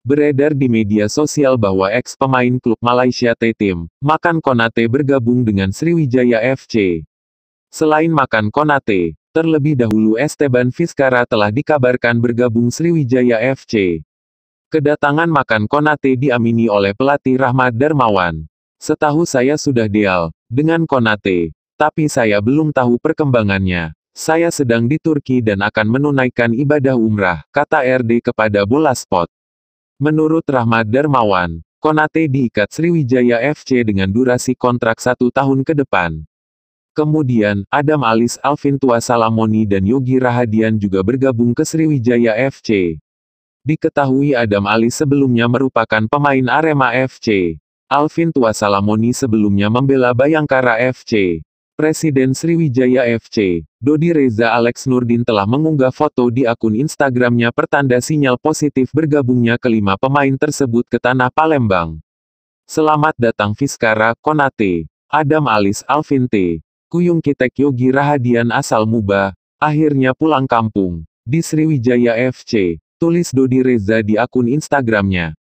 Beredar di media sosial bahwa ex pemain klub Malaysia T-Team, Makan Konate bergabung dengan Sriwijaya FC. Selain Makan Konate, terlebih dahulu Esteban Vizcara telah dikabarkan bergabung Sriwijaya FC. Kedatangan Makan Konate diamini oleh pelatih Rahmat Darmawan. Setahu saya sudah deal dengan Konate, tapi saya belum tahu perkembangannya. Saya sedang di Turki dan akan menunaikan ibadah umrah, kata RD kepada Bola Spot. Menurut Rahmat Darmawan, Konate diikat Sriwijaya FC dengan durasi kontrak satu tahun ke depan. Kemudian, Adam Alis Alvin Tua Salamoni dan Yogi Rahadian juga bergabung ke Sriwijaya FC. Diketahui Adam Alis sebelumnya merupakan pemain Arema FC. Alvin Tua Salamoni sebelumnya membela Bayangkara FC. Presiden Sriwijaya FC, Dodi Reza Alex Nurdin telah mengunggah foto di akun Instagramnya pertanda sinyal positif bergabungnya kelima pemain tersebut ke tanah Palembang. Selamat datang Fiskara, Konate, Adam Alis Alvinte, Kuyung Kitek Yogi Rahadian asal Muba, akhirnya pulang kampung, di Sriwijaya FC, tulis Dodi Reza di akun Instagramnya.